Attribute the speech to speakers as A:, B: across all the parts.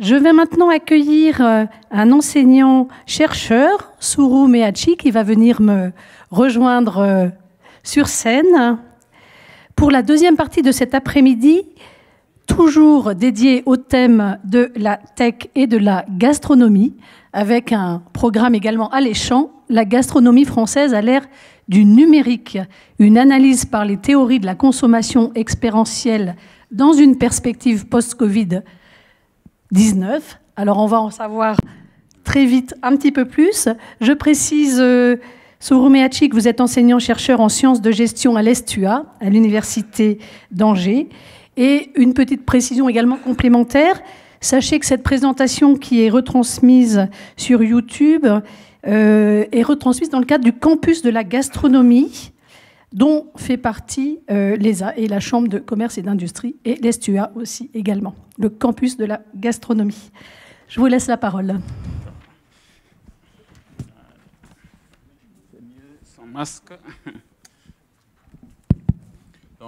A: Je vais maintenant accueillir euh, un enseignant chercheur, Suru Meachi, qui va venir me rejoindre euh, sur scène pour la deuxième partie de cet après-midi, toujours dédiée au thème de la tech et de la gastronomie, avec un programme également alléchant, la gastronomie française à l'ère du numérique, une analyse par les théories de la consommation expérientielle dans une perspective post-Covid 19. Alors on va en savoir très vite un petit peu plus. Je précise, euh, que vous êtes enseignant-chercheur en sciences de gestion à l'ESTUA, à l'Université d'Angers. Et une petite précision également complémentaire, sachez que cette présentation qui est retransmise sur YouTube euh, est retransmise dans le cadre du campus de la gastronomie dont fait partie euh, l'ESA et la Chambre de commerce et d'industrie et l'ESTUA aussi également le campus de la gastronomie. Je vous laisse la parole.
B: masque.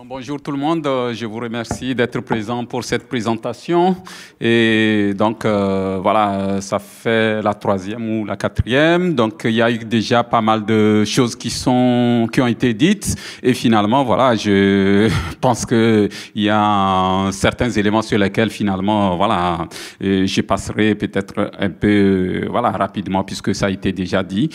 B: bonjour tout le monde, euh, je vous remercie d'être présent pour cette présentation. Et donc euh, voilà, ça fait la troisième ou la quatrième. Donc il y a eu déjà pas mal de choses qui sont qui ont été dites. Et finalement voilà, je pense que il y a certains éléments sur lesquels finalement voilà, euh, je passerai peut-être un peu voilà rapidement puisque ça a été déjà dit.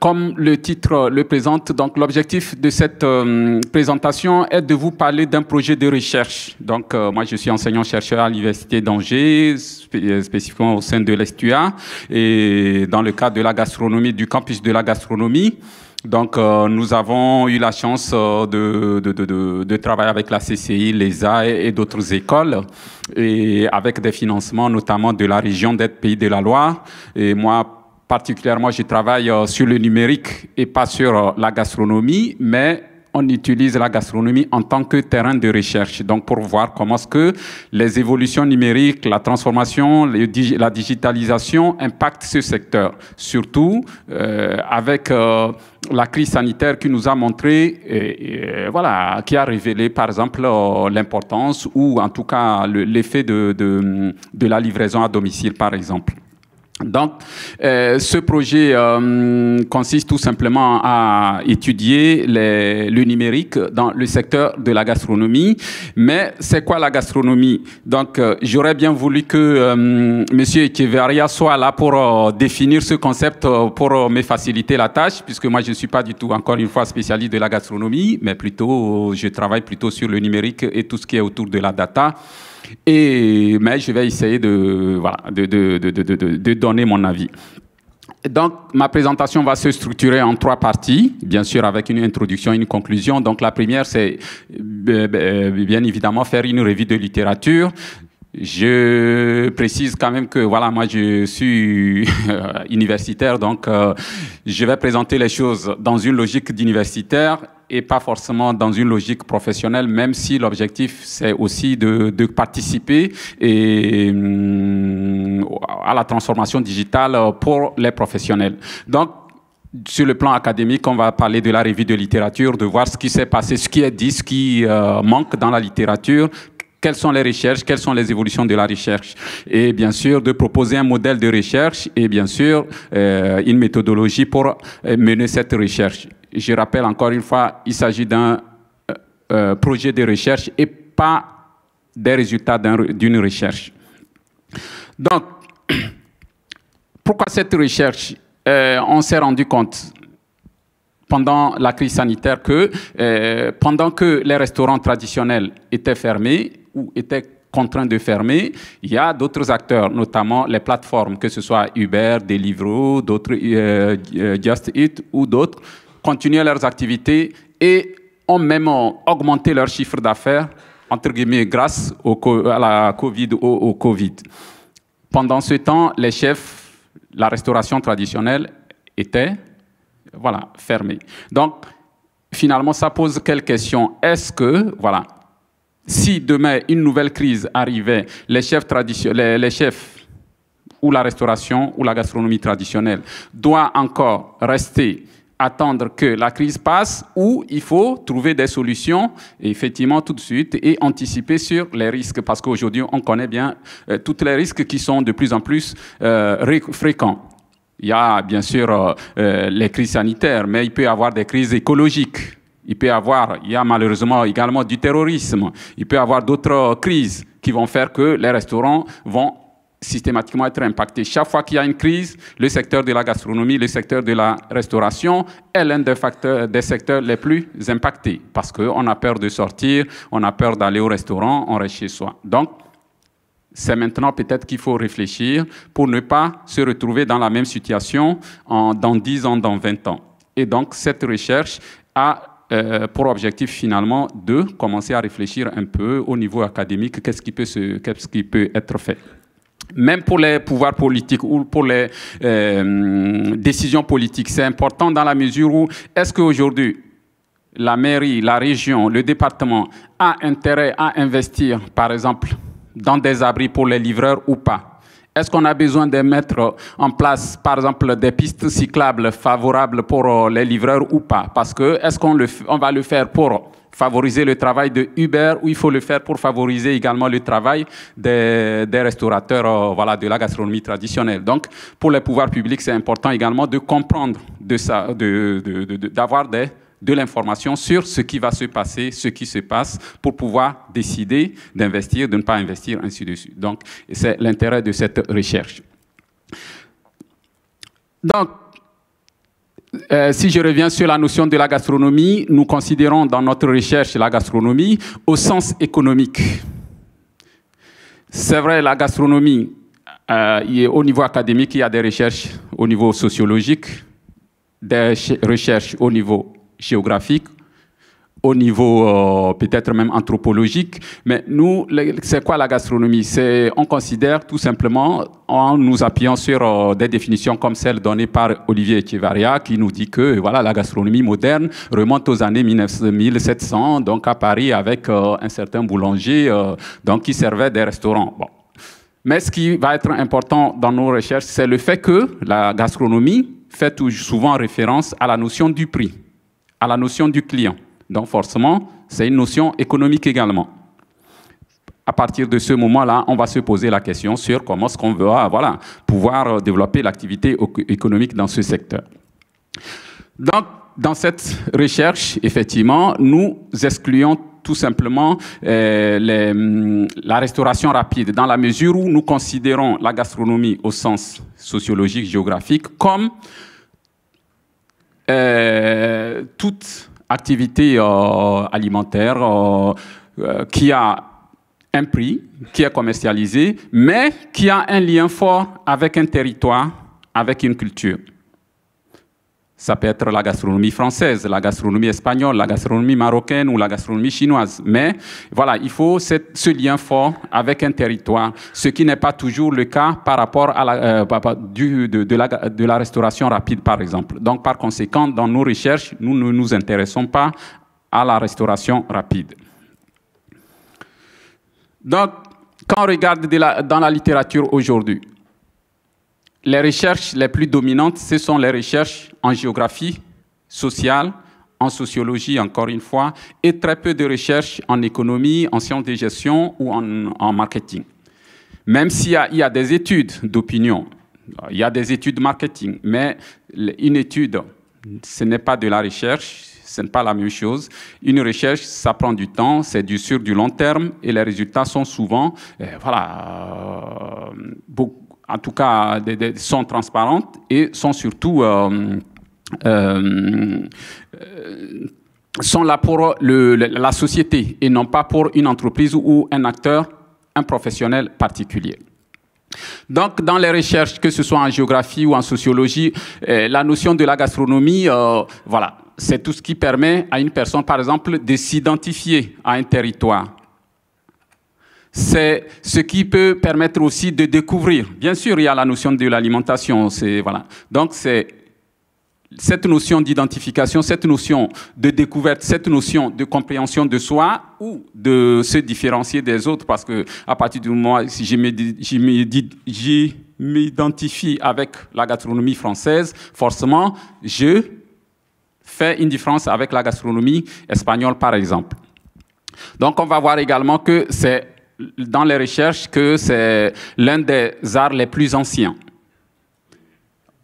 B: comme le titre le présente, donc l'objectif de cette euh, présentation est de vous parler d'un projet de recherche. Donc, euh, moi, je suis enseignant-chercheur à l'Université d'Angers, euh, spécifiquement au sein de l'ESTUA, et dans le cadre de la gastronomie, du campus de la gastronomie. Donc, nous avons eu la chance de, de, travailler avec la CCI, l'ESA et, et d'autres écoles, et avec des financements notamment de la région des Pays de la Loire. Et moi, particulièrement, je travaille sur le numérique et pas sur la gastronomie, mais on utilise la gastronomie en tant que terrain de recherche. Donc, pour voir comment est-ce que les évolutions numériques, la transformation, la digitalisation impactent ce secteur. Surtout euh, avec euh, la crise sanitaire qui nous a montré, et, voilà, qui a révélé, par exemple, euh, l'importance ou en tout cas l'effet de la livraison à domicile, par exemple. Donc, euh, ce projet euh, consiste tout simplement à étudier le numérique dans le secteur de la gastronomie. Mais c'est quoi la gastronomie Donc, euh, j'aurais bien voulu que Monsieur Echeverria soit là pour définir ce concept pour me faciliter la tâche, puisque moi je ne suis pas du tout encore une fois spécialiste de la gastronomie, mais plutôt je travaille plutôt sur le numérique et tout ce qui est autour de la data. Et, mais je vais essayer de, donner mon avis. Donc, ma présentation va se structurer en trois parties, bien sûr avec une introduction, une conclusion. Donc, la première, c'est euh, euh, bien évidemment faire une revue de littérature. Je précise quand même que voilà, moi je suis euh, universitaire, donc euh, je vais présenter les choses dans une logique d'universitaire et pas forcément dans une logique professionnelle, même si l'objectif c'est aussi de, de participer et, hum, à la transformation digitale pour les professionnels. Donc sur le plan académique, on va parler de la revue de littérature, de voir ce qui s'est passé, ce qui est dit, ce qui euh, manque dans la littérature, quelles sont les recherches, quelles sont les évolutions de la recherche, et bien sûr de proposer un modèle de recherche et bien sûr euh, une méthodologie pour euh, mener cette recherche. Je rappelle encore une fois, il s'agit d'un euh, projet de recherche et pas des résultats d'une recherche. Donc, pourquoi cette recherche On s'est rendu compte pendant la crise sanitaire que pendant que les restaurants traditionnels étaient fermés, ou étaient contraints de fermer, il y a d'autres acteurs, notamment les plateformes, que ce soit Uber, Deliveroo, d'autres euh, euh, Just Eat ou d'autres, continuent leurs activités et ont même augmenté leur chiffre d'affaires, entre guillemets, grâce au, à la COVID, au Covid. Pendant ce temps, les chefs, la restauration traditionnelle était voilà, fermée. Donc, finalement, ça pose quelle question Est-ce que, voilà, si demain une nouvelle crise arrivait, les chefs, les chefs ou la restauration ou la gastronomie traditionnelle doivent encore rester attendre que la crise passe ou il faut trouver des solutions effectivement tout de suite et anticiper sur les risques parce qu'aujourd'hui on connaît bien euh, tous les risques qui sont de plus en plus euh, fréquents. Il y a bien sûr euh, les crises sanitaires, mais il peut y avoir des crises écologiques il peut y avoir, il y a malheureusement également du terrorisme. Il peut y avoir d'autres crises qui vont faire que les restaurants vont systématiquement être impactés. Chaque fois qu'il y a une crise, le secteur de la gastronomie, le secteur de la restauration est l'un des, facteurs, des secteurs les plus impactés parce qu'on a peur de sortir, on a peur d'aller au restaurant, on reste chez soi. Donc, c'est maintenant peut-être qu'il faut réfléchir pour ne pas se retrouver dans la même situation dans 10 ans, dans 20 ans. Et donc, cette recherche a euh, pour objectif finalement de commencer à réfléchir un peu au niveau académique, qu'est-ce qui peut, qui peut être fait même pour les pouvoirs politiques ou pour les euh, décisions politiques, c'est important dans la mesure où est-ce qu'aujourd'hui la mairie, la région, le département a intérêt à investir, par exemple, dans des abris pour les livreurs ou pas est-ce qu'on a besoin de mettre en place, par exemple, des pistes cyclables favorables pour euh, les livreurs ou pas Parce que est-ce qu'on on va le faire pour favoriser le travail de Uber ou il faut le faire pour favoriser également le travail des, restaurateurs euh, de la gastronomie traditionnelle. Donc, pour les pouvoirs publics, c'est important également de comprendre, d'avoir de, ça, de, des de l'information sur ce qui va se passer, ce qui se passe, pour pouvoir décider d'investir, de ne pas investir, ainsi de suite. Donc, c'est l'intérêt de cette recherche. Donc, euh, si je reviens sur la notion de la gastronomie, nous considérons dans notre recherche la gastronomie au sens économique. C'est vrai, la gastronomie, euh, au niveau académique, il y a des recherches au niveau sociologique, des recherches au niveau géographique, au niveau euh, peut-être même anthropologique. Mais nous, c'est quoi la gastronomie C'est on considère tout simplement en nous appuyant sur euh, des définitions comme celle donnée par Olivier Echevarria, qui nous dit que voilà la gastronomie moderne remonte aux années 1700, donc à Paris avec euh, un certain boulanger, donc qui servait des restaurants. Bon. Mais ce qui va être important dans nos recherches, c'est le fait que la gastronomie fait souvent référence à la notion du prix à la notion du client. Donc forcément, c'est une notion économique également. À partir de ce moment-là, on va se poser la question sur comment est-ce qu'on va voilà, pouvoir euh, développer l'activité économique dans ce secteur. Donc, dans cette recherche, effectivement, nous excluons tout simplement euh, les, la restauration rapide, dans la mesure où nous considérons la gastronomie au sens sociologique, géographique, comme euh, toute activité euh, alimentaire euh, qui a un prix, qui est commercialisé, mais qui a un lien fort avec un territoire, avec une culture. Ça peut être la gastronomie française, la gastronomie espagnole, la gastronomie marocaine ou la gastronomie chinoise. Mais voilà, il faut ce lien fort avec un territoire, ce qui n'est pas toujours le cas par rapport à euh, la, de, la, restauration rapide, par exemple. Donc, par conséquent, dans nos recherches, nous ne nous intéressons pas à la restauration rapide. Donc, quand on regarde dans la littérature aujourd'hui, les recherches les plus dominantes, ce sont les recherches en géographie sociale, en sociologie, encore une fois, et très peu de recherches en économie, en sciences de gestion ou en, marketing. Même s'il y, a des études d'opinion, il y a des études marketing, mais une étude, ce n'est pas de la recherche, ce n'est pas la même chose. Une recherche, ça prend du temps, c'est du sur du long terme, et les résultats sont souvent, euh, voilà, euh, beaucoup en tout cas, sont transparentes et sont surtout euh, euh, sont là pour la société et non pas pour une entreprise ou un acteur, un professionnel particulier. Donc, dans les recherches, que ce soit en géographie ou en sociologie, euh, la notion de la gastronomie, voilà, c'est tout ce qui permet à une personne, par exemple, de s'identifier à un territoire c'est ce qui peut permettre aussi de découvrir. Bien sûr, il y a la notion de l'alimentation. Voilà. Donc, c'est cette notion d'identification, cette notion de découverte, cette notion de compréhension de soi ou de se différencier des autres, parce que à partir du moment où je m'identifie avec la gastronomie française, forcément, je fais une différence avec la gastronomie espagnole, par exemple. Donc, on va voir également que c'est dans les recherches que c'est l'un des arts les plus anciens.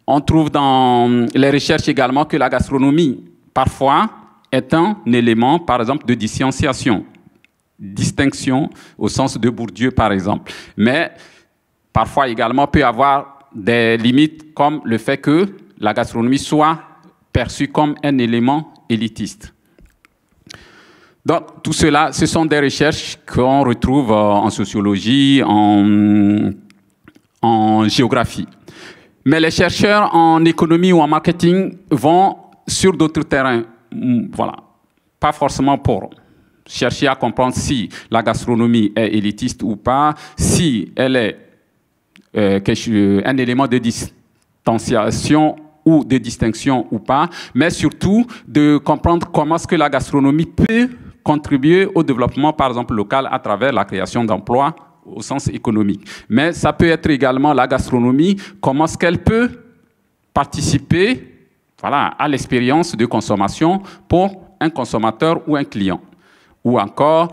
B: On trouve dans les recherches également que la gastronomie, parfois, est un élément, par exemple, de distanciation, distinction au sens de Bourdieu, par exemple. Mais parfois également peut avoir des limites comme le fait que la gastronomie soit perçue comme un élément élitiste. Donc, tout cela, ce sont des recherches qu'on retrouve euh, en sociologie, en, géographie. Mais les chercheurs en économie ou en marketing vont sur d'autres terrains. Mm, voilà. Pas forcément pour chercher à comprendre si la gastronomie est élitiste ou pas, si elle est euh, euh, un élément de distanciation ou de distinction ou pas, mais surtout de comprendre comment est-ce que la gastronomie peut contribuer au développement, par exemple, local à travers la création d'emplois au sens économique. Mais ça peut être également la gastronomie, comment est-ce qu'elle peut participer voilà, à l'expérience de consommation pour un consommateur ou un client. Ou encore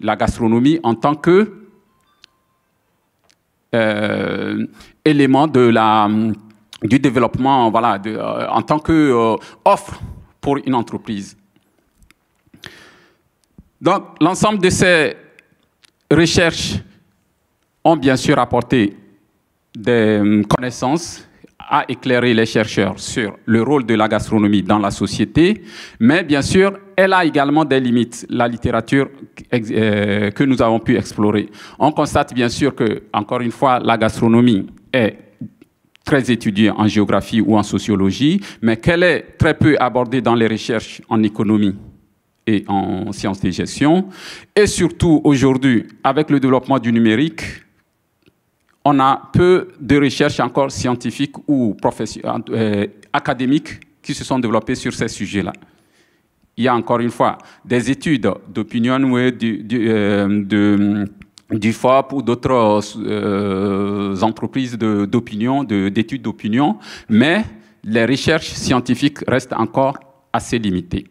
B: la gastronomie en tant que euh, élément de la, du développement, voilà, euh, en tant qu'offre euh, pour une entreprise. Donc, l'ensemble de ces recherches ont bien sûr apporté des hum, connaissances à éclairer les chercheurs sur le rôle de la gastronomie dans la société, mais bien sûr, elle a également des limites, la littérature euh, que nous avons pu explorer. On constate bien sûr que, encore une fois, la gastronomie est très étudiée en géographie ou en sociologie, mais qu'elle est très peu abordée dans les recherches en économie et en sciences de gestion. Et surtout, aujourd'hui, avec le développement du numérique, on a peu de recherches encore scientifiques ou euh, académiques qui se sont développées sur ces sujets-là. Il y a encore une fois des études d'opinion du, du, euh, FOP ou d'autres euh, entreprises d'opinion, d'études d'opinion, mais les recherches scientifiques restent encore assez limitées.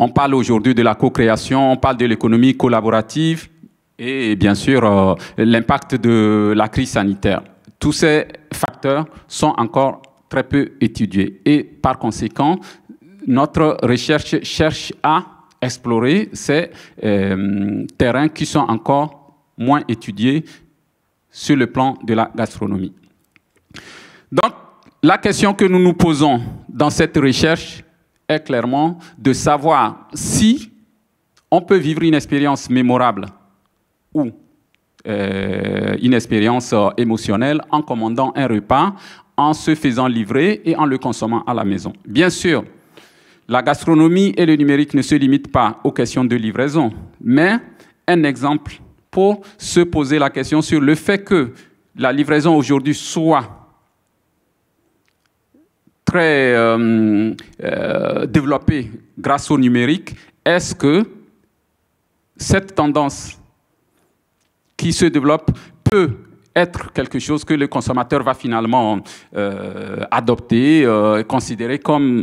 B: On parle aujourd'hui de la co-création, on parle de l'économie collaborative et bien sûr euh, l'impact de la crise sanitaire. Tous ces facteurs sont encore très peu étudiés et par conséquent, notre recherche cherche à explorer ces euh, terrains qui sont encore moins étudiés sur le plan de la gastronomie. Donc, la question que nous nous posons dans cette recherche, est clairement de savoir si on peut vivre une expérience mémorable ou euh, une expérience euh, émotionnelle en commandant un repas, en se faisant livrer et en le consommant à la maison. Bien sûr, la gastronomie et le numérique ne se limitent pas aux questions de livraison, mais un exemple pour se poser la question sur le fait que la livraison aujourd'hui soit très euh, euh, grâce au numérique, est-ce que cette tendance qui se développe peut être quelque chose que le consommateur va finalement euh, adopter, considérer comme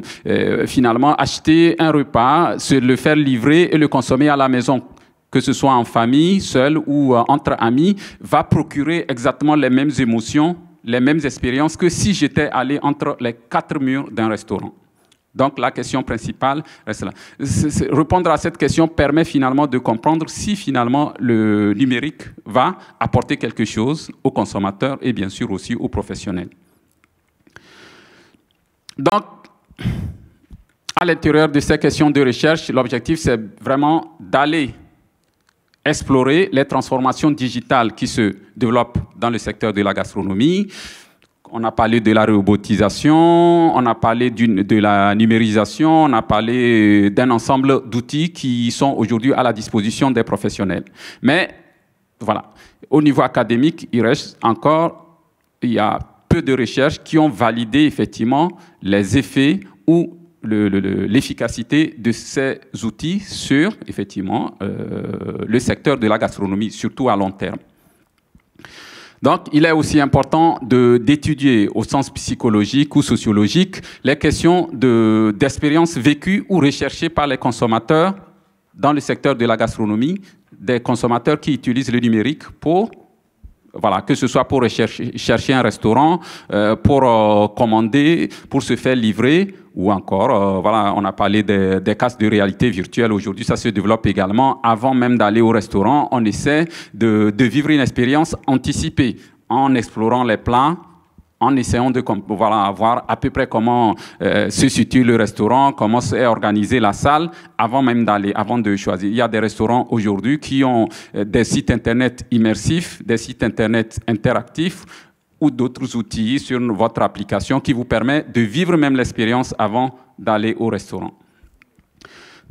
B: finalement acheter un repas, se le faire livrer et le consommer à la maison que ce soit en famille, seul ou entre amis, va procurer exactement les mêmes émotions les mêmes expériences que si j'étais allé entre les quatre murs d'un restaurant. Donc la question principale reste là. Répondre à cette question permet finalement de comprendre si finalement le numérique va apporter quelque chose aux consommateurs et bien sûr aussi aux professionnels. Donc, à l'intérieur de ces questions de recherche, l'objectif c'est vraiment d'aller explorer les transformations digitales qui se développent dans le secteur de la gastronomie. On a parlé de la robotisation, on a parlé de la numérisation, on a parlé euh, d'un ensemble d'outils qui sont aujourd'hui à la disposition des professionnels. Mais voilà, au niveau académique, il reste encore, il y a peu de recherches qui ont validé effectivement les effets ou l'efficacité de ces outils sur, effectivement, euh, le secteur de la gastronomie, surtout à long terme. Donc, il est aussi important d'étudier au sens psychologique ou sociologique les questions d'expériences vécues ou recherchées par les consommateurs dans le secteur de la gastronomie, des consommateurs qui utilisent le numérique pour voilà, que ce soit pour chercher, un restaurant, euh, pour euh, commander, pour se faire livrer, ou encore, euh, voilà, on a parlé des, des casques de réalité virtuelle. Aujourd'hui, ça se développe également. Avant même d'aller au restaurant, on essaie de, de vivre une expérience anticipée en explorant les plats, en essayant de pouvoir voir à peu près comment euh, se situe le restaurant, comment est organisée la salle, avant même d'aller, avant de choisir. Il y a des restaurants aujourd'hui qui ont euh, des sites Internet immersifs, des sites Internet interactifs ou d'autres outils sur votre application qui vous permet de vivre même l'expérience avant d'aller au restaurant.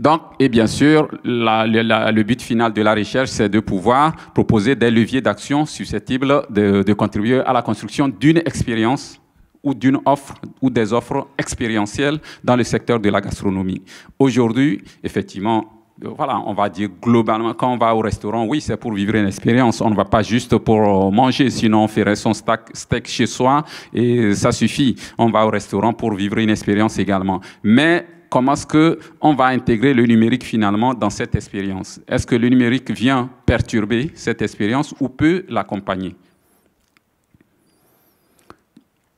B: Donc, et bien sûr, le but final de la recherche, c'est de pouvoir proposer des leviers d'action susceptibles de, contribuer à la construction d'une expérience ou d'une offre ou des offres expérientielles dans le secteur de la gastronomie. Aujourd'hui, effectivement, euh, voilà, on va dire globalement, quand on va au restaurant, oui, c'est pour vivre une expérience. On ne va pas juste pour euh, manger, sinon on ferait son steak, chez soi et ça suffit. On va au restaurant pour vivre une expérience également. Mais comment est-ce qu'on va intégrer le numérique finalement dans cette expérience Est-ce que le numérique vient perturber cette expérience ou peut l'accompagner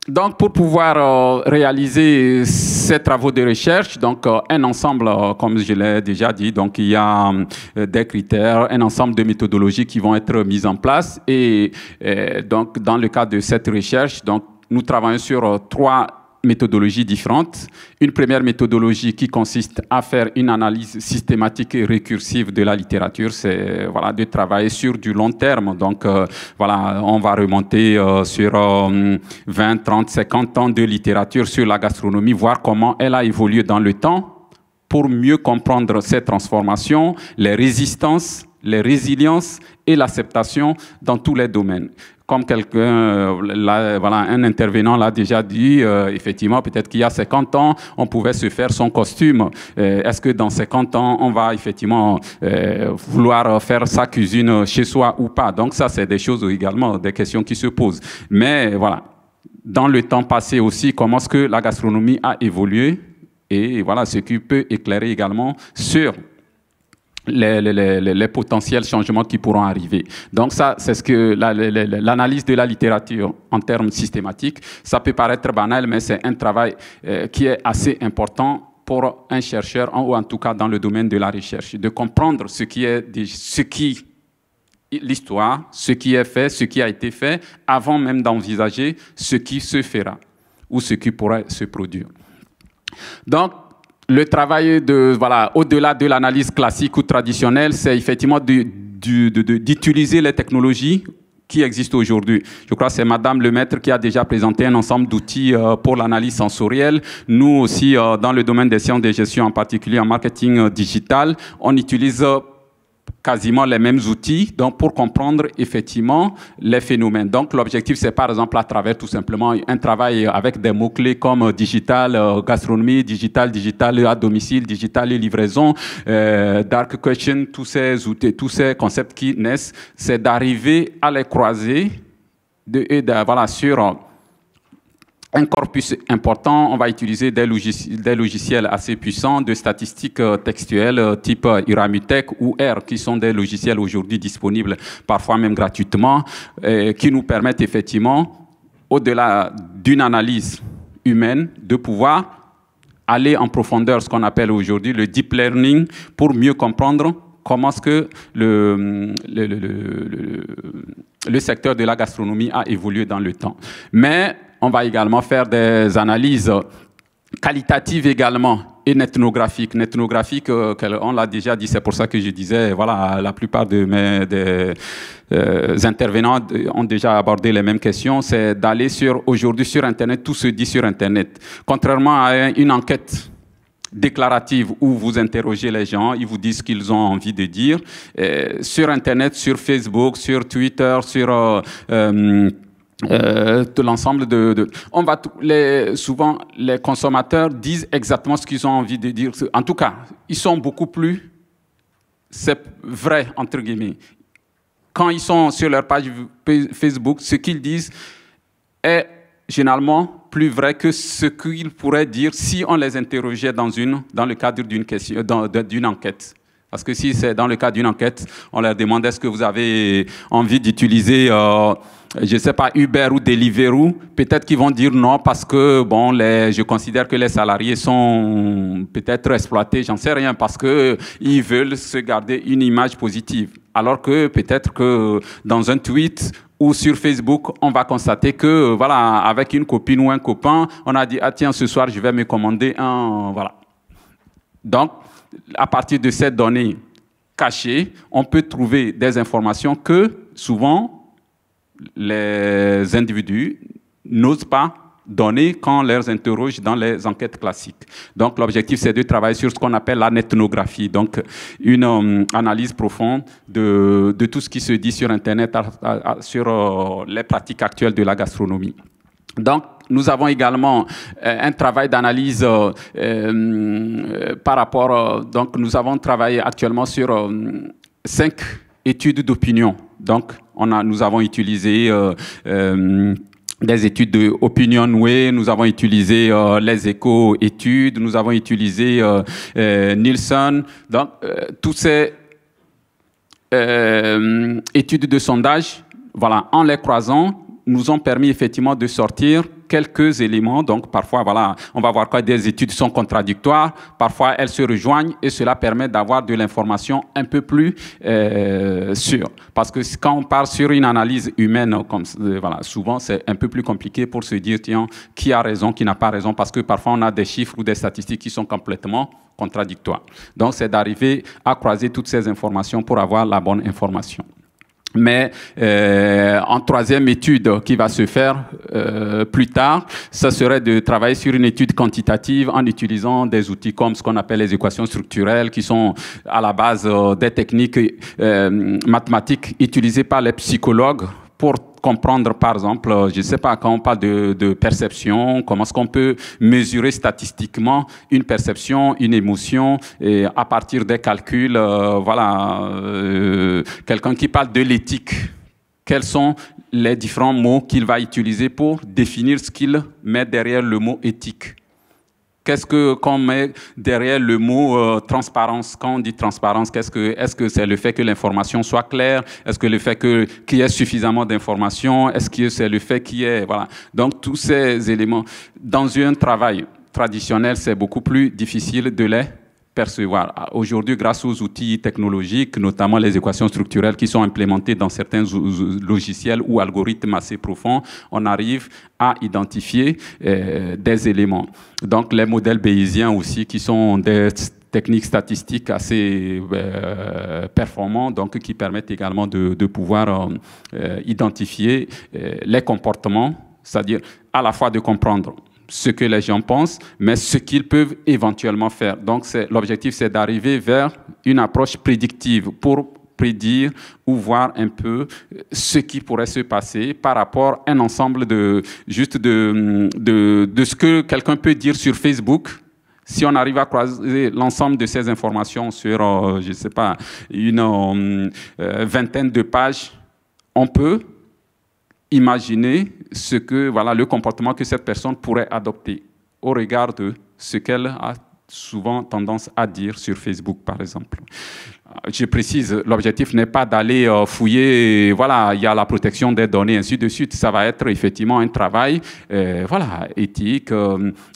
B: donc, pour pouvoir euh, réaliser ces travaux de recherche, donc euh, un ensemble, euh, comme je l'ai déjà dit, donc il y a des critères, un ensemble de méthodologies qui vont être mises en place, et donc dans le cadre de cette recherche, donc nous travaillons sur trois méthodologies différentes. Une première méthodologie qui consiste à faire une analyse systématique et récursive de la littérature, c'est voilà de travailler sur du long terme. Donc euh, voilà, on va remonter euh, sur 20, 30, 50 ans de littérature sur la gastronomie, voir comment elle a évolué dans le temps pour mieux comprendre ces transformations, les résistances, les résiliences et l'acceptation dans tous les domaines comme quelqu'un, euh, voilà, un intervenant l'a déjà dit, euh, effectivement, peut-être qu'il y a 50 ans, on pouvait se faire son costume. Euh, est-ce que dans 50 ans, on va effectivement vouloir faire sa cuisine chez soi ou pas Donc ça, c'est des choses également, des questions qui se posent. Mais voilà, dans le temps passé aussi, comment est-ce que la gastronomie a évolué et voilà ce qui peut éclairer également sur les, les, les, potentiels changements qui pourront arriver. Donc ça, c'est ce que l'analyse de la littérature en termes systématiques, ça peut paraître banal, mais c'est un travail euh, qui est assez important pour un chercheur, ou en tout cas dans le domaine de la recherche, de comprendre ce qui est ce qui l'histoire, ce qui est fait, ce qui a été fait, avant même d'envisager ce qui se fera ou ce qui pourrait se produire. Donc, le travail de voilà au-delà de l'analyse classique ou traditionnelle, c'est effectivement d'utiliser les technologies qui existent aujourd'hui. Je crois que c'est Madame Maître qui a déjà présenté un ensemble d'outils euh, pour l'analyse sensorielle. Nous aussi, euh, dans le domaine des sciences de gestion, en particulier en marketing euh, digital, on utilise quasiment les mêmes outils donc pour comprendre effectivement les phénomènes. Donc l'objectif c'est par exemple à travers tout simplement un travail avec des mots clés comme digital, euh, gastronomie, digital, digital à domicile, digital et livraison, euh, dark question, tous ces outils, tous ces concepts qui naissent, c'est d'arriver à les croiser et de, voilà sur euh, un corpus important, on va utiliser des, logiciels, des logiciels assez puissants de statistiques euh, textuelles euh, type Iramutech euh, ou R, qui sont des logiciels aujourd'hui disponibles, parfois même gratuitement, qui nous permettent effectivement, au-delà d'une analyse humaine, de pouvoir aller en profondeur, ce qu'on appelle aujourd'hui le deep learning, pour mieux comprendre comment est-ce que le, le, le, le, secteur de la gastronomie a évolué dans le temps. Mais on va également faire des analyses qualitatives également et ethnographiques. Ethnographique, on l'a déjà dit, c'est pour ça que je disais, voilà, la plupart de mes des, euh, intervenants ont déjà abordé les mêmes questions, c'est d'aller sur, aujourd'hui sur Internet, tout se dit sur Internet. Contrairement à une enquête déclarative où vous interrogez les gens, ils vous disent ce qu'ils ont envie de dire. sur Internet, sur Facebook, sur Twitter, sur... Euh, euh, euh, de l'ensemble de, on va les, souvent les consommateurs disent exactement ce qu'ils ont envie de dire en tout cas ils sont beaucoup plus c'est vrai entre guillemets quand ils sont sur leur page Facebook ce qu'ils disent est généralement plus vrai que ce qu'ils pourraient dire si on les interrogeait dans une dans le cadre d'une question d'une enquête parce que si c'est dans le cadre d'une enquête on leur demande est-ce que vous avez envie d'utiliser euh, je sais pas, Uber ou Deliveroo, peut-être qu'ils vont dire non parce que, bon, les, je considère que les salariés sont peut-être exploités, j'en sais rien, parce que ils veulent se garder une image positive. Alors que peut-être que dans un tweet ou sur Facebook, on va constater que, voilà, avec une copine ou un copain, on a dit, ah tiens, ce soir, je vais me commander un, voilà. Donc, à partir de ces données cachées, on peut trouver des informations que, souvent, les individus n'osent pas donner quand les interroge dans les enquêtes classiques. Donc l'objectif, c'est de travailler sur ce qu'on appelle la netnographie, donc une euh, analyse profonde de, tout ce qui se dit sur Internet, sur euh, les pratiques actuelles de la gastronomie. Donc, nous avons également euh, un travail d'analyse par rapport. donc, nous avons travaillé actuellement sur cinq études d'opinion donc, on nous avons utilisé euh, euh, des études d'opinion Opinion nous avons utilisé euh, les éco-études, nous avons utilisé Nielsen. Donc, toutes ces études de sondage, voilà, en les croisant, nous ont permis effectivement de sortir quelques éléments. Donc, parfois, voilà, on va voir que des études sont contradictoires, parfois elles se rejoignent et cela permet d'avoir de l'information un peu plus euh, sûre. Parce que quand on parle sur une analyse humaine, euh, souvent c'est un peu plus compliqué pour se dire qui a raison, qui n'a pas raison, parce que parfois on a des chiffres ou des statistiques qui sont complètement contradictoires. Donc, c'est d'arriver à croiser toutes ces informations pour avoir la bonne information. Mais euh, en troisième étude qui va se faire euh, plus tard, ça serait de travailler sur une étude quantitative en utilisant des outils comme ce qu'on appelle les équations structurelles, qui sont à la base euh, des techniques euh, mathématiques utilisées par les psychologues pour comprendre, par exemple, euh, je ne sais pas, quand on parle de, perception, comment est-ce qu'on peut mesurer statistiquement une perception, une émotion, et à partir des calculs, euh, voilà, euh, quelqu'un qui parle de l'éthique, quels sont les différents mots qu'il va utiliser pour définir ce qu'il met derrière le mot éthique Qu'est-ce que qu'on met derrière le mot euh, transparence Quand on dit transparence, qu'est-ce que est-ce que c'est le fait que l'information soit claire Est-ce que le fait que qu'il y ait suffisamment d'informations Est-ce que c'est le fait qu'il y ait voilà Donc tous ces éléments dans un travail traditionnel, c'est beaucoup plus difficile de les percevoir. Ah, aujourd'hui, grâce aux outils technologiques, notamment les équations structurelles qui sont implémentées dans certains logiciels ou algorithmes assez profonds, on arrive à identifier euh, des éléments. Donc les modèles bayésiens aussi, qui sont des techniques statistiques assez euh, performantes, donc qui permettent également de, pouvoir euh, identifier les comportements, c'est-à-dire à la fois de comprendre ce que les gens pensent, mais ce qu'ils peuvent éventuellement faire. Donc l'objectif, c'est d'arriver vers une approche prédictive pour prédire ou voir un peu euh, ce qui pourrait se passer par rapport à un ensemble de juste mm, de, de, ce que quelqu'un peut dire sur Facebook. Si on arrive à croiser l'ensemble de ces informations sur, euh, je ne sais pas, une euh, vingtaine de pages, on peut imaginer ce que, voilà, le comportement que cette personne pourrait adopter au regard de ce qu'elle a souvent tendance à dire sur Facebook, par exemple. Euh, je précise, l'objectif n'est pas d'aller euh, fouiller, voilà, il y a la protection des données, ainsi de suite. Ça va être effectivement un travail, euh, voilà, éthique.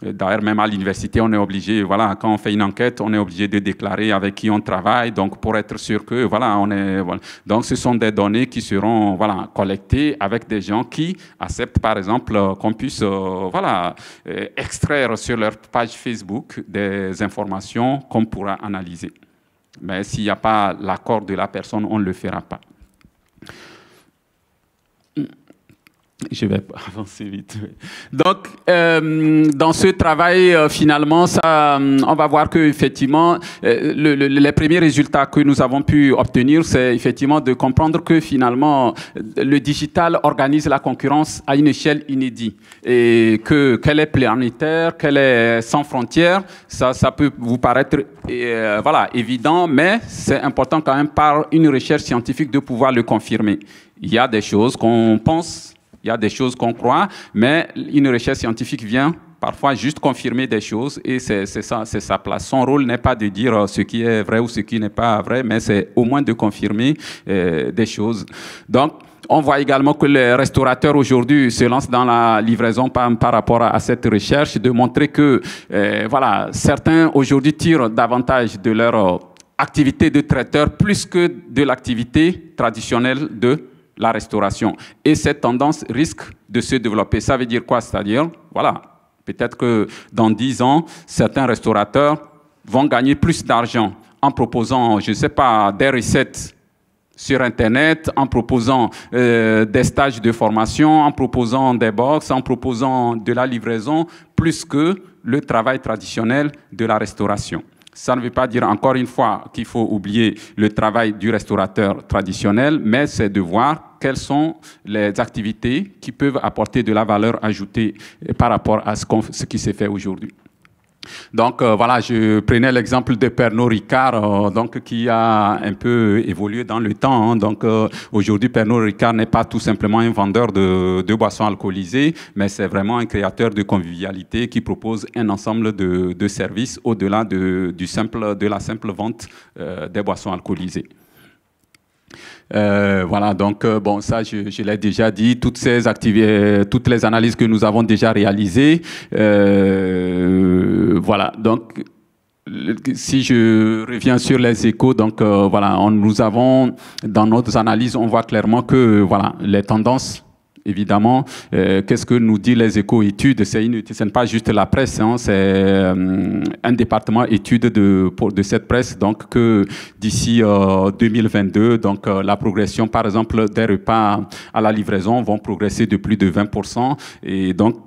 B: D'ailleurs, même à l'université, on est obligé, voilà, quand on fait une enquête, on est obligé de déclarer avec qui on travaille, donc pour être sûr que, voilà, on est, Donc, ce sont des données qui seront, voilà, collectées avec des gens qui acceptent, par exemple, qu'on puisse, voilà, extraire sur leur page Facebook des informations qu'on pourra analyser. Mais s'il n'y a pas l'accord de la personne, on ne le fera pas. Je vais avancer vite. Donc, euh, dans ce travail, euh, finalement, ça, euh, on va voir que effectivement, euh, les premiers résultats que nous avons pu obtenir, c'est effectivement de comprendre que finalement, le digital organise la concurrence à une échelle inédite et que qu'elle est planétaire, qu'elle est sans frontières. Ça, ça peut vous paraître, voilà, évident, mais c'est important quand même par une recherche scientifique de pouvoir le confirmer. Il y a des choses qu'on pense il y a des choses qu'on croit, mais une recherche scientifique vient parfois juste confirmer des choses et c'est ça, c'est sa place. Son rôle n'est pas de dire euh, ce qui est vrai ou ce qui n'est pas vrai, mais c'est au moins de confirmer euh, des choses. Donc, on voit également que les restaurateurs aujourd'hui se lancent dans la livraison par, par rapport à, cette recherche, de montrer que euh, voilà, certains aujourd'hui tirent davantage de leur activité de traiteur plus que de l'activité traditionnelle de la restauration. Et cette tendance risque de se développer. Ça veut dire quoi C'est-à-dire, voilà, peut-être que dans dix ans, certains restaurateurs vont gagner plus d'argent en proposant, je ne sais pas, des recettes sur Internet, en proposant euh, des stages de formation, en proposant des box, en proposant de la livraison, plus que le travail traditionnel de la restauration. Ça ne veut pas dire encore une fois qu'il faut oublier le travail du restaurateur traditionnel, mais c'est de voir quelles sont les activités qui peuvent apporter de la valeur ajoutée par rapport à ce, qui s'est fait aujourd'hui. Donc euh, voilà, je prenais l'exemple de Pernod Ricard, euh, donc qui a un peu évolué dans le temps. Hein. Donc euh, aujourd'hui, Pernod Ricard n'est pas tout simplement un vendeur de, boissons alcoolisées, mais c'est vraiment un créateur de convivialité qui propose un ensemble de, services au-delà de, du simple, de la simple vente des boissons alcoolisées. voilà, donc bon, ça je, l'ai déjà dit, toutes ces activités, toutes les analyses que nous avons déjà réalisées, euh, voilà, donc si je reviens sur les échos, donc euh, voilà, nous avons dans notre analyse, on voit clairement que voilà les tendances. Évidemment, euh, qu'est-ce que nous dit les échos études C'est ce n'est pas juste la presse, hein, c'est euh, un département étude de, de cette presse. Donc que d'ici 2022, donc la progression, par exemple, des repas à la livraison vont progresser de plus de 20 et donc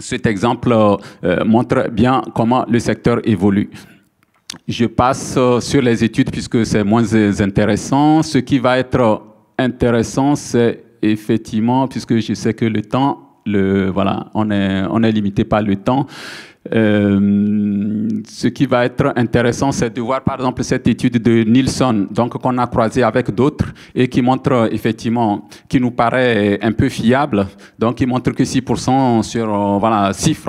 B: cet exemple euh, euh, montre bien comment le secteur évolue. Je passe euh, sur les études puisque c'est moins intéressant. Ce qui va être intéressant, c'est effectivement, puisque je sais que le temps, le, voilà, on est, on est limité par le temps, euh, ce qui va être intéressant, c'est de voir par exemple cette étude de Nielsen, donc qu'on a croisée avec d'autres et qui montre effectivement, qui nous paraît un peu fiable, donc qui montre que 6% sur euh, voilà 6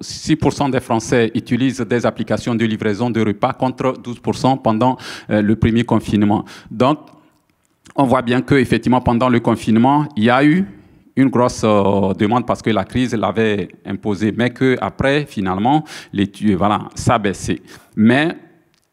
B: 6 des Français utilisent des applications de livraison de repas contre 12% pendant euh, le premier confinement. Donc on voit bien que effectivement pendant le confinement, il y a eu une grosse euh, demande parce que la crise l'avait imposé, mais qu'après, finalement les voilà ça baissait. Mais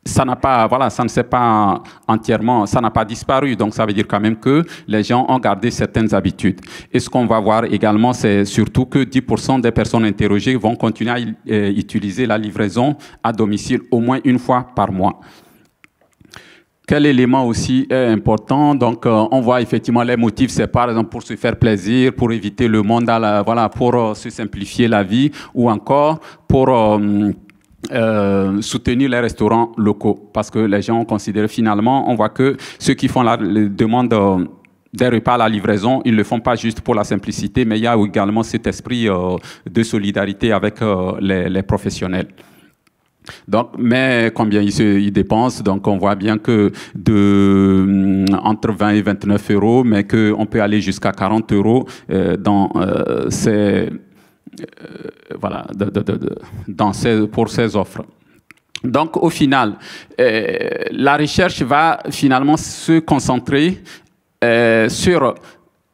B: ça n'a pas, voilà, ça ne s'est pas entièrement, ça n'a pas disparu. Donc, ça veut dire quand même que les gens ont gardé certaines habitudes. Et ce qu'on va voir également, c'est surtout que 10% des personnes interrogées vont continuer à euh, utiliser la livraison à domicile au moins une fois par mois. Quel élément aussi est important Donc, euh, on voit effectivement les motifs, c'est par exemple pour se faire plaisir, pour éviter le monde, voilà, pour euh, se simplifier la vie, ou encore pour euh, euh, soutenir les restaurants locaux, parce que les gens considèrent finalement, on voit que ceux qui font la demande des repas à la livraison, ils ne le font pas juste pour la simplicité, mais il y a également cet esprit de solidarité avec les professionnels mais combien ils, dépensent Donc, on voit bien que de mm, entre 20 et 29 euros, mais que on peut aller jusqu'à 40 euros dans pour ces offres. Donc, au final, euh, la recherche va finalement se concentrer euh, sur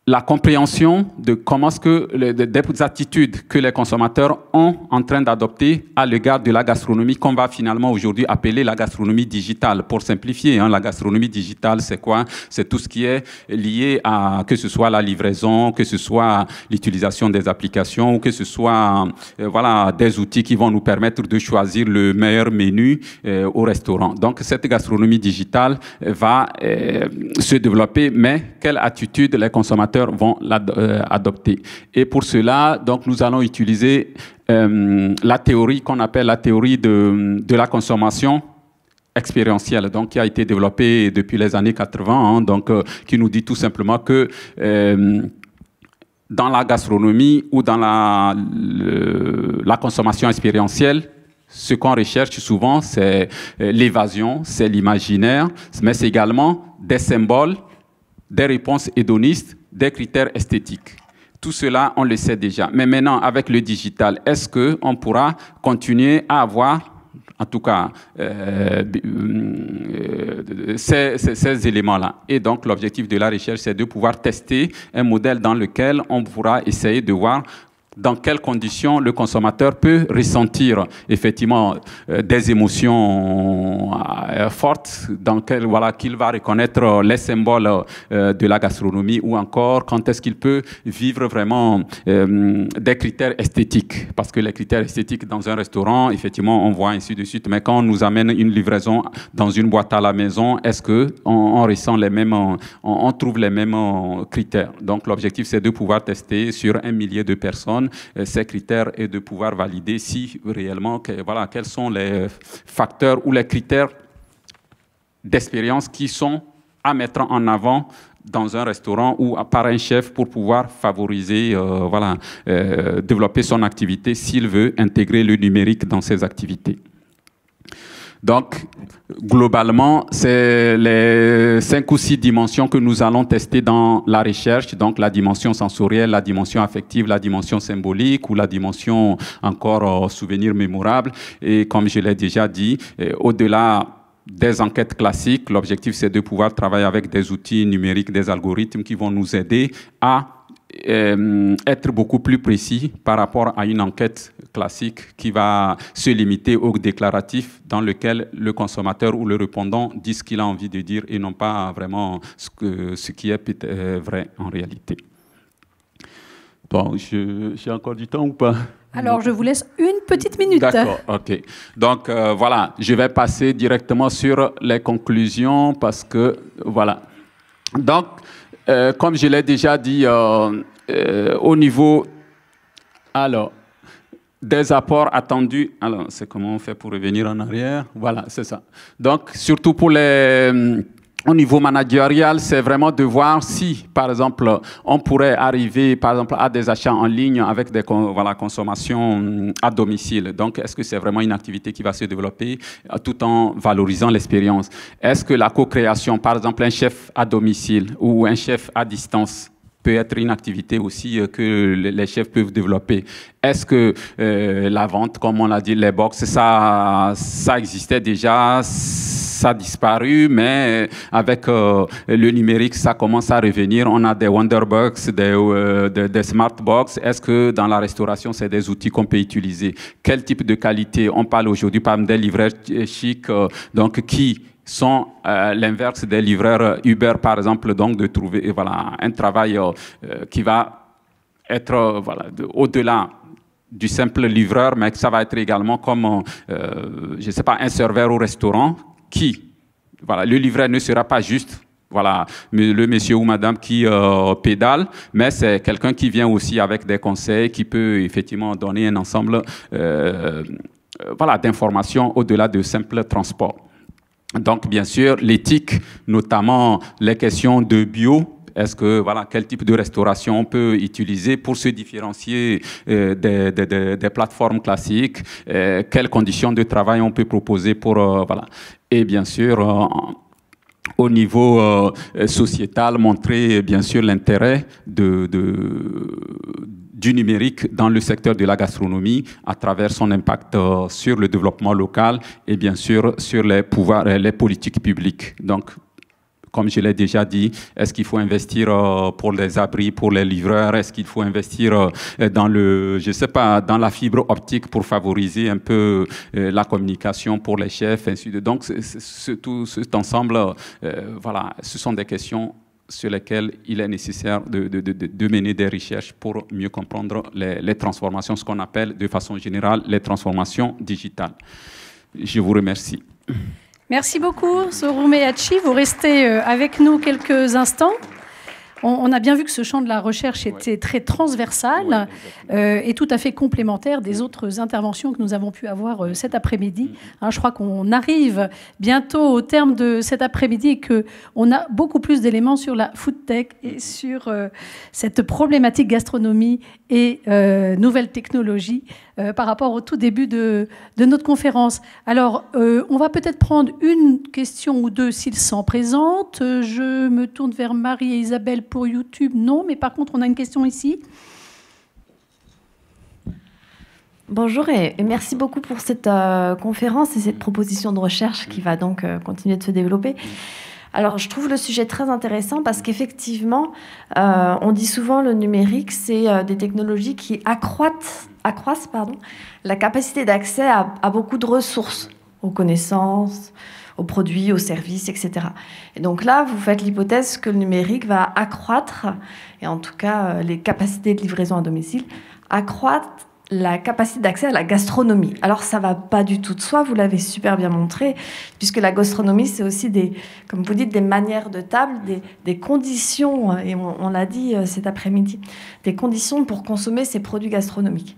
B: la compréhension de comment ce que des attitudes que les consommateurs ont en train d'adopter à l'égard de la gastronomie qu'on va finalement aujourd'hui appeler la gastronomie digitale. Pour simplifier, hein, la gastronomie digitale, c'est quoi C'est tout ce qui est lié à que ce soit la livraison, que ce soit l'utilisation des applications, ou que ce soit euh, voilà des outils qui vont nous permettre de choisir le meilleur menu euh, au restaurant. Donc cette gastronomie digitale va euh, se développer, mais quelle attitude les consommateurs vont l'adopter. Euh, Et pour cela, donc, nous allons utiliser euh, la théorie qu'on appelle la théorie de, de la consommation expérientielle, donc qui a été développée depuis les années 80, hein, donc euh, qui nous dit tout simplement que dans la gastronomie ou dans la, la consommation expérientielle, ce qu'on recherche souvent, c'est l'évasion, c'est l'imaginaire, mais c'est également des symboles, des réponses hédonistes des critères esthétiques. Tout cela, on le sait déjà. Mais maintenant, avec le digital, est-ce que on pourra continuer à avoir en tout cas euh, euh, ces, ces éléments-là. Et donc l'objectif de la recherche, c'est de pouvoir tester un modèle dans lequel on pourra essayer de voir dans quelles conditions le consommateur peut ressentir effectivement euh, des émotions euh, fortes, dans voilà, qu'il va reconnaître les symboles euh, de la gastronomie ou encore quand est-ce qu'il peut vivre vraiment des critères esthétiques. Parce que les critères esthétiques dans un restaurant, effectivement, on voit ainsi de suite, mais quand on nous amène une livraison dans une boîte à la maison, est-ce qu'on on ressent les mêmes, on trouve les mêmes critères Donc l'objectif, c'est de pouvoir tester sur un millier de personnes euh, ces critères et de pouvoir valider si réellement, voilà, quels sont les facteurs ou les critères d'expérience qui sont à mettre en avant dans un restaurant ou par un chef pour pouvoir favoriser, euh, voilà, euh, développer son activité s'il veut intégrer le numérique dans ses activités. Donc, globalement, c'est les cinq ou six dimensions que nous allons tester dans la recherche, donc la dimension sensorielle, la dimension affective, la dimension symbolique ou la dimension encore euh, souvenir mémorable. Et comme je l'ai déjà dit, euh, au-delà des enquêtes classiques, l'objectif c'est de pouvoir travailler avec des outils numériques, des algorithmes qui vont nous aider à euh, être beaucoup plus précis par rapport à une enquête classique qui va se limiter au déclaratif dans lequel le consommateur ou le répondant dit ce qu'il a envie de dire et non pas vraiment ce, qui est euh, vrai en réalité. Bon, j'ai encore du temps ou pas
A: alors, je vous laisse une petite minute. D'accord,
B: ok. Donc, euh, voilà, je vais passer directement sur les conclusions parce que, voilà. Donc, euh, comme je l'ai déjà dit, euh, euh, au niveau alors, des apports attendus, alors c'est comment on fait pour revenir en arrière Voilà, c'est ça. Donc, surtout pour les au niveau managérial, c'est vraiment de voir si, par exemple, on pourrait arriver, par exemple, à des achats en ligne avec des voilà, consommation hum, à domicile. Donc, est-ce que c'est vraiment une activité qui va se développer euh, tout en valorisant l'expérience Est-ce que la co-création, par exemple, un chef à domicile ou un chef à distance peut être une activité aussi euh, que les chefs peuvent développer. Est-ce que euh, la vente, comme on l'a dit, les box, ça existait déjà ça a disparu, mais euh, avec euh, le numérique, ça commence à revenir. On a des Wonderbox, euh, des, des, Smartbox. Est-ce que dans la restauration, c'est des outils qu'on peut utiliser Quel type de qualité On parle aujourd'hui, par des livreurs chics, donc qui sont l'inverse des livreurs Uber, par exemple, donc de trouver voilà, un travail qui va être voilà, au-delà du simple livreur, mais que ça va être également comme, je ne sais pas, un serveur au restaurant qui, voilà, le livret ne sera pas juste voilà, le monsieur ou madame qui euh, pédale, mais c'est quelqu'un qui vient aussi avec des conseils, qui peut effectivement donner un ensemble euh, euh, voilà, d'informations au-delà de simples transports. Donc, bien sûr, l'éthique, notamment les questions de bio, est-ce que voilà quel type de restauration on peut utiliser pour se différencier euh, des, plateformes classiques euh, Quelles conditions de travail on peut proposer pour euh, voilà Et bien sûr. au niveau sociétal, montrer bien sûr l'intérêt du numérique dans le secteur de la gastronomie à travers son impact sur le développement local et bien sûr sur les pouvoirs, les politiques publiques. Donc comme je l'ai déjà dit, est-ce qu'il faut investir euh, pour les abris, pour les livreurs Est-ce qu'il faut investir euh, dans le, je sais pas, dans la fibre optique pour favoriser un peu euh, la communication pour les chefs, ainsi de. Donc, tout cet ensemble, voilà, ce sont des questions sur lesquelles il est nécessaire de, mener des recherches pour mieux comprendre les transformations, ce qu'on appelle de façon générale les transformations digitales. Je vous remercie.
A: Merci beaucoup, Hachi. Vous restez euh, avec nous quelques instants. On, a bien vu que ce champ de la recherche était très transversal euh, et tout à fait complémentaire des autres interventions que nous avons pu avoir euh, cet après-midi. Mm-hmm. Hein, je crois qu'on arrive bientôt au terme de cet après-midi et qu'on a beaucoup plus d'éléments sur la food tech et mm-hmm. sur cette problématique gastronomie et euh, nouvelles technologies euh, par rapport au tout début de, notre conférence. Alors, euh, on va peut-être prendre une question ou deux s'ils s'en présentent. Je me tourne vers Marie et Isabelle pour YouTube. Non, mais par contre, on a une question ici.
C: Bonjour et merci beaucoup pour cette conférence et cette proposition de recherche qui va donc continuer de se développer. Alors, je trouve le sujet très intéressant parce qu'effectivement, euh, on dit souvent le numérique, c'est euh, des technologies qui accroissent, accroissent pardon, la capacité d'accès à, beaucoup de ressources, aux connaissances, aux produits, aux services, etc. Et donc là, vous faites l'hypothèse que le numérique va accroître, et en tout cas euh, les capacités de livraison à domicile, accroître la capacité d'accès à la gastronomie. Alors ça va pas du tout de soi, vous l'avez super bien montré, puisque la gastronomie c'est aussi des, comme vous dites, des manières de table, des, conditions, euh, et on, l'a dit euh, cet après-midi, des conditions pour consommer ces produits gastronomiques.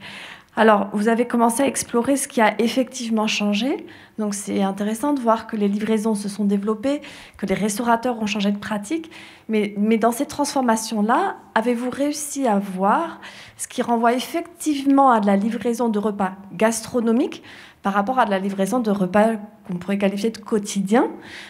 C: Alors, vous avez commencé à explorer ce qui a effectivement changé. Donc, c'est intéressant de voir que les livraisons se sont développées, que les restaurateurs ont changé de pratique. Mais, mais dans ces transformations-là, avez-vous réussi à voir ce qui renvoie effectivement à de la livraison de repas gastronomiques par rapport à de la livraison de repas qu'on pourrait qualifier de quotidien.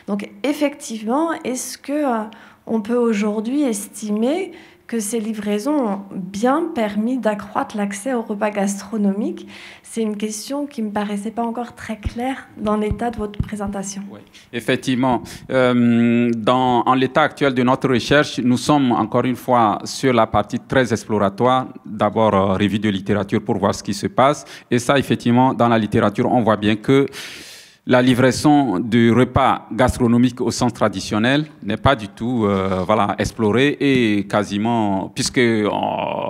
C: Donc effectivement, est-ce que euh, on peut aujourd'hui estimer que ces livraisons ont bien permis d'accroître l'accès aux repas gastronomiques C'est une question qui ne me paraissait pas encore très claire dans l'état de votre présentation. Oui,
B: effectivement. Euh, dans, en l'état actuel de notre recherche, nous sommes encore une fois sur la partie très exploratoire. D'abord, euh, revue de littérature pour voir ce qui se passe. Et ça, effectivement, dans la littérature, on voit bien que la livraison du repas gastronomique au sens traditionnel n'est pas du tout euh, voilà, explorée et quasiment, puisque euh,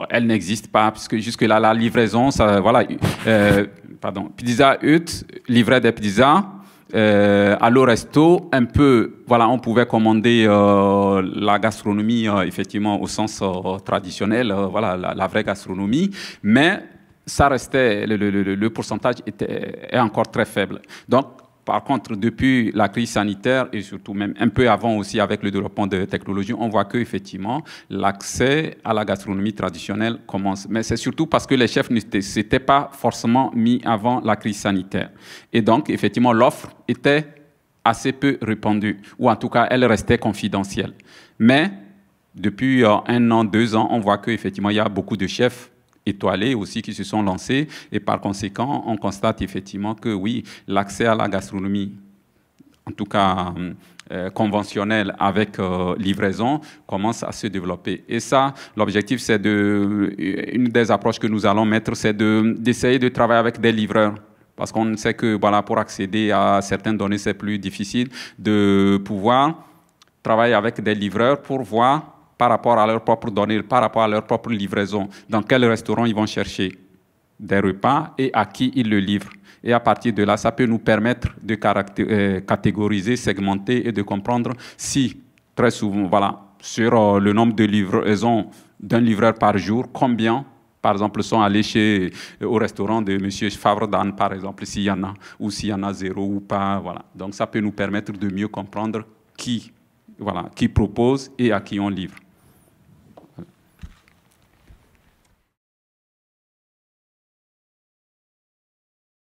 B: elle n'existe pas, puisque jusque-là, la livraison, ça, voilà, euh, pardon, Pizza Hut livrait des pizzas. Euh, à l'oresto, un peu, voilà, on pouvait commander la gastronomie, effectivement, au sens traditionnel, voilà, la, vraie gastronomie, mais ça restait, le, pourcentage était, est encore très faible. Donc, par contre, depuis la crise sanitaire et surtout même un peu avant aussi avec le développement de technologie, on voit que effectivement l'accès à la gastronomie traditionnelle commence. Mais c'est surtout parce que les chefs ne s'étaient pas forcément mis avant la crise sanitaire. Et donc, effectivement, l'offre était assez peu répandue, ou en tout cas, elle restait confidentielle. Mais depuis euh, un an, deux ans, on voit que effectivement il y a beaucoup de chefs étoilés aussi qui se sont lancés. Et par conséquent, on constate effectivement que oui, l'accès à la gastronomie, en tout cas euh, conventionnelle avec euh, livraison, commence à se développer. Et ça, l'objectif, c'est de... Euh, une des approches que nous allons mettre, c'est d'essayer de, travailler avec des livreurs parce qu'on sait que voilà, pour accéder à certaines données, c'est plus difficile de pouvoir travailler avec des livreurs pour voir par rapport à leurs propres données, par rapport à leur propre livraison, dans quel restaurant ils vont chercher des repas et à qui ils le livrent. Et à partir de là, ça peut nous permettre de euh, catégoriser, segmenter et de comprendre si, très souvent, voilà, sur euh, le nombre de livraisons d'un livreur par jour, combien par exemple, sont allés chez, euh, au restaurant de M. Dan, par exemple, s'il y en a, ou s'il y en a zéro ou pas. Voilà. Donc ça peut nous permettre de mieux comprendre qui, voilà, qui propose et à qui on livre.